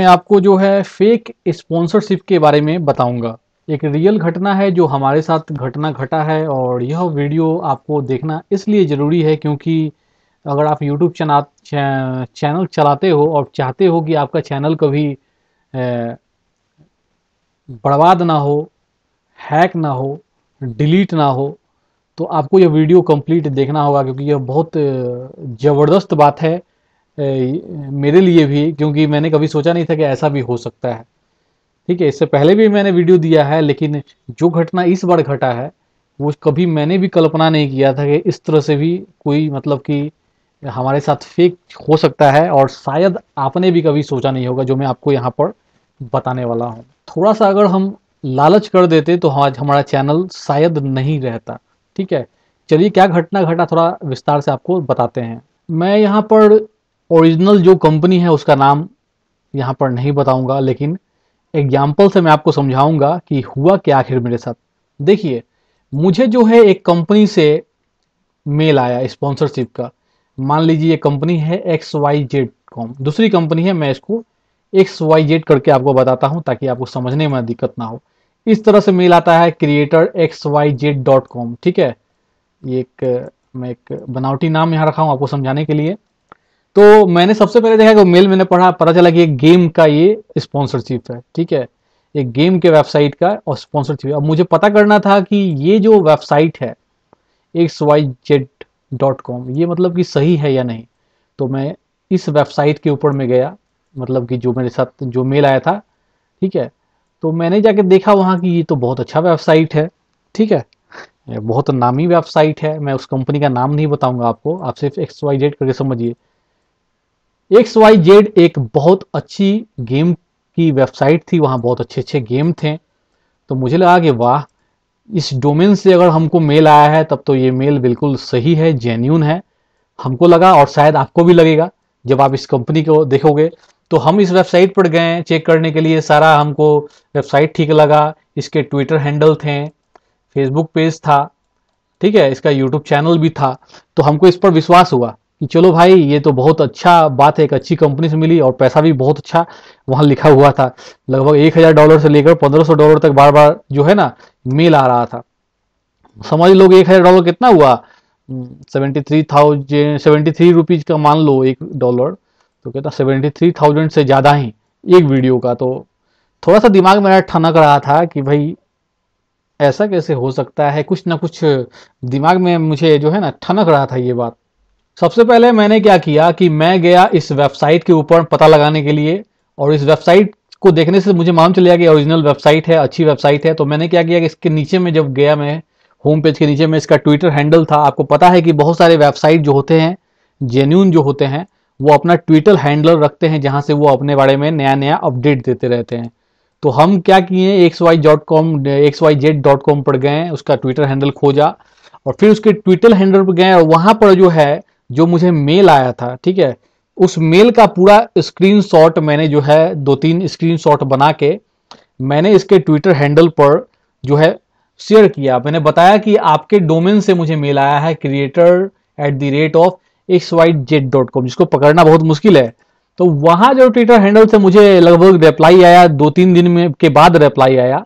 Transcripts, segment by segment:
मैं आपको जो है फेक स्पॉन्सरशिप के बारे में बताऊंगा एक रियल घटना है जो हमारे साथ घटना घटा है और यह वीडियो आपको देखना इसलिए ज़रूरी है क्योंकि अगर आप यूट्यूब चैनल चैनल चलाते हो और चाहते हो कि आपका चैनल कभी बर्बाद ना हो हैक ना हो डिलीट ना हो तो आपको यह वीडियो कंप्लीट देखना होगा क्योंकि यह बहुत ज़बरदस्त बात है मेरे लिए भी क्योंकि मैंने कभी सोचा नहीं था कि ऐसा भी हो सकता है ठीक है इससे पहले भी मैंने वीडियो दिया है लेकिन जो घटना इस बार घटा है वो कभी मैंने भी कल्पना नहीं किया था कि इस तरह से भी कोई मतलब कि हमारे साथ फेक हो सकता है और शायद आपने भी कभी सोचा नहीं होगा जो मैं आपको यहाँ पर बताने वाला हूँ थोड़ा सा अगर हम लालच कर देते तो आज हाँ, हमारा चैनल शायद नहीं रहता ठीक है चलिए क्या घटना घटा थोड़ा विस्तार से आपको बताते हैं मैं यहाँ पर ओरिजिनल जो कंपनी है उसका नाम यहाँ पर नहीं बताऊंगा लेकिन एग्जाम्पल से मैं आपको समझाऊंगा कि हुआ क्या आखिर मेरे साथ देखिए मुझे जो है एक कंपनी से मेल आया स्पॉन्सरशिप का मान लीजिए ये कंपनी है एक्स वाई जेड कॉम दूसरी कंपनी है मैं इसको एक्स वाई जेड करके आपको बताता हूँ ताकि आपको समझने में दिक्कत ना हो इस तरह से मेल आता है creator X Y Z dot com ठीक है ये एक मैं एक बनावटी नाम यहाँ रखा हूँ आपको समझाने के लिए तो मैंने सबसे पहले देखा कि मेल मैंने पढ़ा पता चला कि एक गेम का ये स्पॉन्सरशिप है ठीक है एक गेम के वेबसाइट का और स्पॉन्सरशिप अब मुझे पता करना था कि ये जो वेबसाइट है X Y Z dot com ये मतलब कि सही है या नहीं तो मैं इस वेबसाइट के ऊपर में गया मतलब कि जो मेरे साथ जो मेल आया था ठीक है तो मैंने जाके देखा वहाँ कि ये तो बहुत अच्छा वेबसाइट है ठीक है बहुत नामी वेबसाइट है मैं उस कंपनी का नाम नहीं बताऊंगा आपको आप सिर्फ एक्स वाई जेड करके समझिए एक्स वाई जेड एक बहुत अच्छी गेम की वेबसाइट थी वहाँ बहुत अच्छे अच्छे गेम थे तो मुझे लगा कि वाह इस डोमेन से अगर हमको मेल आया है तब तो ये मेल बिल्कुल सही है जेन्यून है हमको लगा और शायद आपको भी लगेगा जब आप इस कंपनी को देखोगे तो हम इस वेबसाइट पर गए चेक करने के लिए सारा हमको वेबसाइट ठीक लगा इसके ट्विटर हैंडल थे फेसबुक पेज था ठीक है इसका यूट्यूब चैनल भी था तो हमको इस पर विश्वास हुआ कि चलो भाई ये तो बहुत अच्छा बात है एक अच्छी कंपनी से मिली और पैसा भी बहुत अच्छा वहाँ लिखा हुआ था लगभग एक हज़ार डॉलर से लेकर पंद्रह सौ डॉलर तक बार बार जो है ना मेल आ रहा था समझ लो एक हज़ार डॉलर कितना हुआ seventy three thousand seventy three rupees का मान लो एक डॉलर तो कहता सेवेंटी थ्री थाउजेंड से ज़्यादा ही एक वीडियो का तो थोड़ा सा दिमाग मेरा ठनक रहा था कि भाई ऐसा कैसे हो सकता है कुछ ना कुछ दिमाग में मुझे जो है ना ठनक रहा था ये बात सबसे पहले मैंने क्या किया कि मैं गया इस वेबसाइट के ऊपर पता लगाने के लिए और इस वेबसाइट को देखने से मुझे मालूम चल गया कि ओरिजिनल वेबसाइट है अच्छी वेबसाइट है तो मैंने क्या किया कि इसके नीचे में जब गया मैं होम पेज के नीचे में इसका ट्विटर हैंडल था आपको पता है कि बहुत सारे वेबसाइट जो होते हैं जेन्यून जो होते हैं वो अपना ट्विटर हैंडल रखते हैं जहाँ से वो अपने बारे में नया नया अपडेट देते रहते हैं तो हम क्या किए X Y dot com X Y Z dot com पर गए उसका ट्विटर हैंडल खोजा और फिर उसके ट्विटर हैंडल पर गए और वहाँ पर जो है जो मुझे मेल आया था ठीक है उस मेल का पूरा स्क्रीनशॉट मैंने जो है दो तीन स्क्रीनशॉट बना के मैंने इसके ट्विटर हैंडल पर जो है शेयर किया मैंने बताया कि आपके डोमेन से मुझे मेल आया है creator at the rate of X Y Z dot com जिसको पकड़ना बहुत मुश्किल है तो वहां जो ट्विटर हैंडल से मुझे लगभग रिप्लाई आया दो तीन दिन में के बाद रिप्लाई आया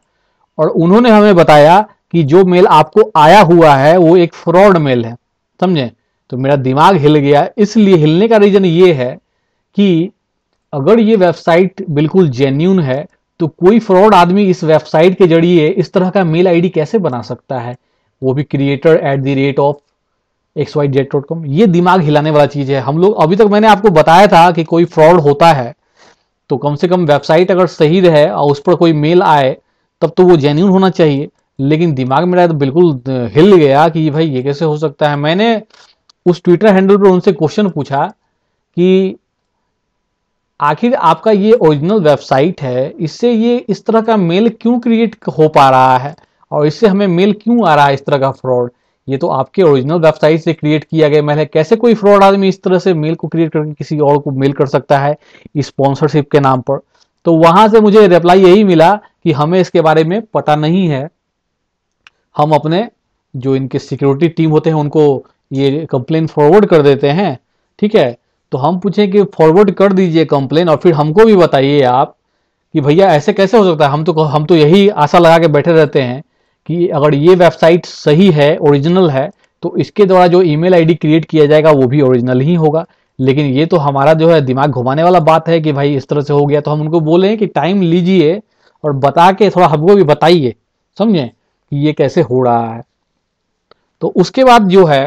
और उन्होंने हमें बताया कि जो मेल आपको आया हुआ है वो एक फ्रॉड मेल है समझे तो मेरा दिमाग हिल गया इसलिए हिलने का रीज़न ये है कि अगर ये वेबसाइट बिल्कुल जेन्यून है तो कोई फ्रॉड आदमी इस वेबसाइट के जरिए इस तरह का मेल आईडी कैसे बना सकता है वो भी creator at the rate of X Y Z dot com ये दिमाग हिलाने वाला चीज़ है हम लोग अभी तक मैंने आपको बताया था कि कोई फ्रॉड होता है तो कम से कम वेबसाइट अगर सही रहे और उस पर कोई मेल आए तब तो वो जेन्यून होना चाहिए लेकिन दिमाग मेरा तो बिल्कुल हिल गया कि भाई ये कैसे हो सकता है मैंने उस ट्विटर हैंडल पर उनसे क्वेश्चन पूछा कि आखिर आपका ये ओरिजिनल वेबसाइट है इससे ये इस तरह का मेल क्यों क्रिएट हो पा रहा है और इससे हमें मेल क्यों आ रहा है इस तरह का फ्रॉड ये तो आपके ओरिजिनल वेबसाइट से क्रिएट किया गया मेल है कैसे कोई फ्रॉड आदमी इस तरह से मेल को क्रिएट करके किसी और को मेल कर सकता है स्पॉन्सरशिप के नाम पर तो वहां से मुझे रिप्लाई यही मिला कि हमें इसके बारे में पता नहीं है हम अपने जो इनके सिक्योरिटी टीम होते हैं उनको ये कंप्लेन फॉरवर्ड कर देते हैं ठीक है तो हम पूछें कि फॉरवर्ड कर दीजिए कंप्लेन और फिर हमको भी बताइए आप कि भैया ऐसे कैसे हो सकता है हम तो हम तो यही आशा लगा के बैठे रहते हैं कि अगर ये वेबसाइट सही है ओरिजिनल है तो इसके द्वारा जो ईमेल आईडी क्रिएट किया जाएगा वो भी ओरिजिनल ही होगा लेकिन ये तो हमारा जो है दिमाग घुमाने वाला बात है कि भाई इस तरह से हो गया तो हम उनको बोले कि टाइम लीजिए और बता के थोड़ा हमको भी बताइए समझें कि ये कैसे हो रहा है तो उसके बाद जो है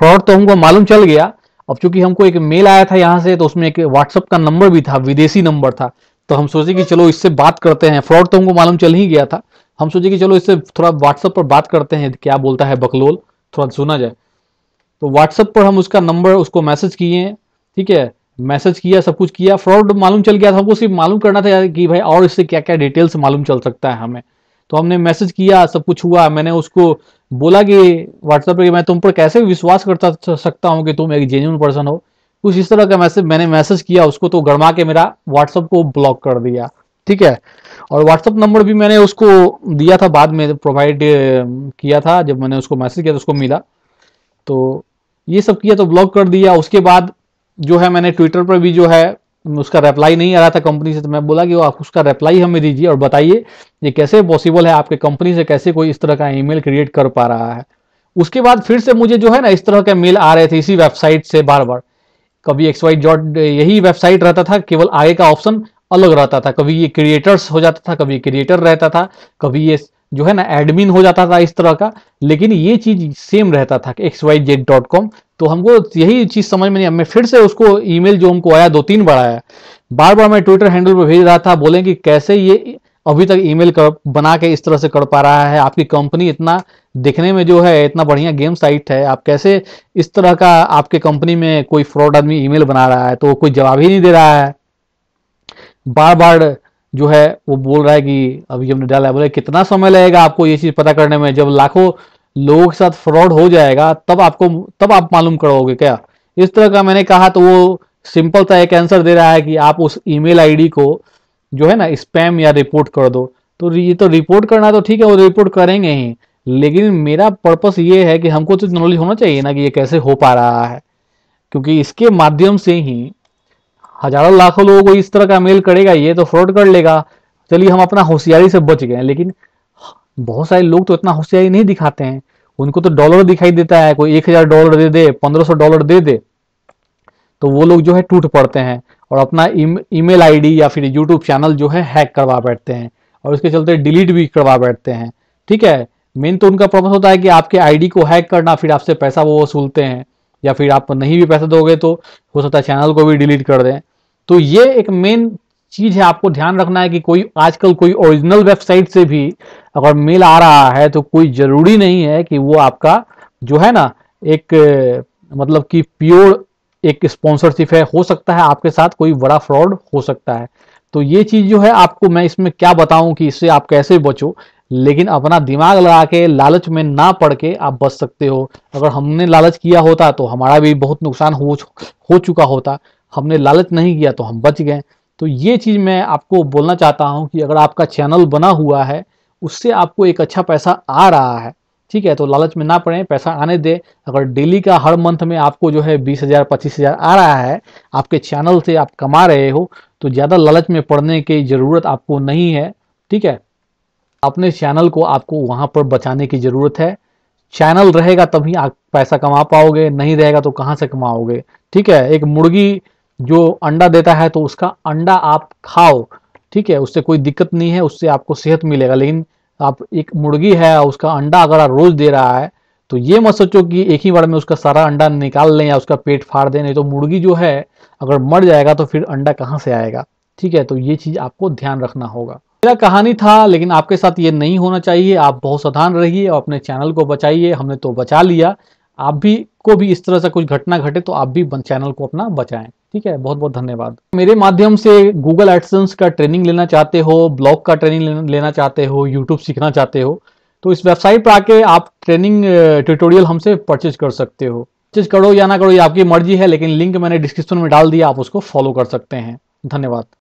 फ्रॉड तो हमको मालूम चल गया अब चूंकि हमको एक मेल आया था यहाँ से तो उसमें एक व्हाट्सअप का नंबर भी था विदेशी नंबर था तो हम सोचे कि चलो इससे बात करते हैं फ्रॉड तो हमको मालूम चल ही गया था हम सोचे कि चलो इससे थोड़ा व्हाट्सअप पर बात करते हैं क्या बोलता है बकलोल थोड़ा सुना जाए तो व्हाट्सअप पर हम उसका नंबर उसको मैसेज किए ठीक है मैसेज किया सब कुछ किया फ्रॉड मालूम चल गया था हमको सिर्फ मालूम करना था कि भाई और इससे क्या क्या डिटेल्स मालूम चल सकता है हमें तो हमने मैसेज किया सब कुछ हुआ मैंने उसको बोला कि व्हाट्सएप पर मैं तुम पर कैसे विश्वास करता सकता हूँ कि तुम एक जेन्यून पर्सन हो कुछ इस तरह का मैसेज मैंने मैसेज किया उसको तो गड़मा के मेरा व्हाट्सएप को ब्लॉक कर दिया ठीक है और व्हाट्सएप नंबर भी मैंने उसको दिया था बाद में प्रोवाइड किया था जब मैंने उसको मैसेज किया तो उसको मिला तो ये सब किया तो ब्लॉक कर दिया उसके बाद जो है मैंने ट्विटर पर भी जो है उसका रिप्लाई नहीं आ रहा था कंपनी से तो मैं बोला कि आप उसका रिप्लाई हमें दीजिए और बताइए ये कैसे पॉसिबल है आपके कंपनी से कैसे कोई इस तरह का ईमेल क्रिएट कर पा रहा है उसके बाद फिर से मुझे जो है ना इस तरह के मेल आ रहे थे इसी वेबसाइट से बार बार कभी एक्स वाई डॉट यही वेबसाइट रहता था केवल आगे का ऑप्शन अलग रहता था कभी ये क्रिएटर्स हो जाता था कभी क्रिएटर रहता था कभी ये जो है ना एडमिन हो जाता था इस तरह का लेकिन ये चीज सेम रहता था X Y Z dot com तो हमको यही चीज़ समझ में नहीं हमें फिर से उसको ईमेल जो हमको आया दो तीन बार आया बार बार मैं ट्विटर हैंडल पर भेज रहा था बोले कि कैसे ये अभी तक ईमेल कर बना के इस तरह से कर पा रहा है आपकी कंपनी इतना दिखने में जो है इतना बढ़िया गेम साइट है आप कैसे इस तरह का आपके कंपनी में कोई फ्रॉड आदमी ईमेल बना रहा है तो वो कोई जवाब ही नहीं दे रहा है बार बार जो है वो बोल रहा है कि अभी हमने डाला है बोले कितना समय लगेगा आपको ये चीज़ पता करने में जब लाखों लोगों के साथ फ्रॉड हो जाएगा तब आपको तब आप मालूम करोगे क्या इस तरह का मैंने कहा तो वो सिंपल सा एक आंसर दे रहा है कि आप उस ईमेल आईडी को जो है ना स्पैम या रिपोर्ट कर दो तो ये तो रिपोर्ट करना तो ठीक है वो रिपोर्ट करेंगे ही लेकिन मेरा पर्पस ये है कि हमको तो नॉलेज होना चाहिए ना कि ये कैसे हो पा रहा है क्योंकि इसके माध्यम से ही हजारों लाखों लोगों को इस तरह का मेल करेगा ये तो फ्रॉड कर लेगा चलिए हम अपना होशियारी से बच गए लेकिन बहुत सारे लोग तो इतना होशियारी नहीं दिखाते हैं उनको तो डॉलर दिखाई देता है कोई एक हजार डॉलर दे दे पंद्रह सौ डॉलर दे दे तो वो लोग जो है टूट पड़ते हैं और अपना ईमेल आईडी या फिर यूट्यूब चैनल जो है हैक करवा बैठते हैं और इसके चलते डिलीट भी करवा बैठते हैं ठीक है मेन तो उनका पर्पज होता है कि आपके आईडी को हैक करना फिर आपसे पैसा वो वसूलते हैं या फिर आप नहीं भी पैसा दोगे तो हो सकता है चैनल को भी डिलीट कर दें तो ये एक मेन चीज है आपको ध्यान रखना है कि कोई आजकल कोई ओरिजिनल वेबसाइट से भी अगर मेल आ रहा है तो कोई जरूरी नहीं है कि वो आपका जो है ना एक मतलब कि प्योर एक स्पॉन्सरशिप है हो सकता है आपके साथ कोई बड़ा फ्रॉड हो सकता है तो ये चीज जो है आपको मैं इसमें क्या बताऊं कि इससे आप कैसे बचो लेकिन अपना दिमाग लगा के लालच में ना पड़ के आप बच सकते हो अगर हमने लालच किया होता तो हमारा भी बहुत नुकसान हो हो चुका होता हमने लालच नहीं किया तो हम बच गए तो ये चीज़ मैं आपको बोलना चाहता हूँ कि अगर आपका चैनल बना हुआ है उससे आपको एक अच्छा पैसा आ रहा है ठीक है तो लालच में ना पड़े पैसा आने दे अगर डेली का हर मंथ में आपको जो है बीस हज़ार पच्चीस हज़ार आ रहा है आपके चैनल से आप कमा रहे हो तो ज़्यादा लालच में पड़ने की ज़रूरत आपको नहीं है ठीक है अपने चैनल को आपको वहाँ पर बचाने की ज़रूरत है चैनल रहेगा तभी आप पैसा कमा पाओगे नहीं रहेगा तो कहाँ से कमाओगे ठीक है एक मुर्गी जो अंडा देता है तो उसका अंडा आप खाओ ठीक है उससे कोई दिक्कत नहीं है उससे आपको सेहत मिलेगा लेकिन आप एक मुर्गी है उसका अंडा अगर आप रोज दे रहा है तो ये मत सोचो कि एक ही बार में उसका सारा अंडा निकाल लें या उसका पेट फाड़ दें नहीं तो मुर्गी जो है अगर मर जाएगा तो फिर अंडा कहाँ से आएगा ठीक है तो ये चीज़ आपको ध्यान रखना होगा मेरा कहानी था लेकिन आपके साथ ये नहीं होना चाहिए आप बहुत सावधान रहिए और अपने चैनल को बचाइए हमने तो बचा लिया आप भी को भी इस तरह से कुछ घटना घटे तो आप भी चैनल को अपना बचाएं ठीक है बहुत बहुत धन्यवाद मेरे माध्यम से गूगल एडसेंस का ट्रेनिंग लेना चाहते हो ब्लॉग का ट्रेनिंग लेना चाहते हो यूट्यूब सीखना चाहते हो तो इस वेबसाइट पर आके आप ट्रेनिंग ट्यूटोरियल हमसे परचेज कर सकते हो परचेज करो या ना करो ये आपकी मर्जी है लेकिन लिंक मैंने डिस्क्रिप्शन में डाल दिया आप उसको फॉलो कर सकते हैं धन्यवाद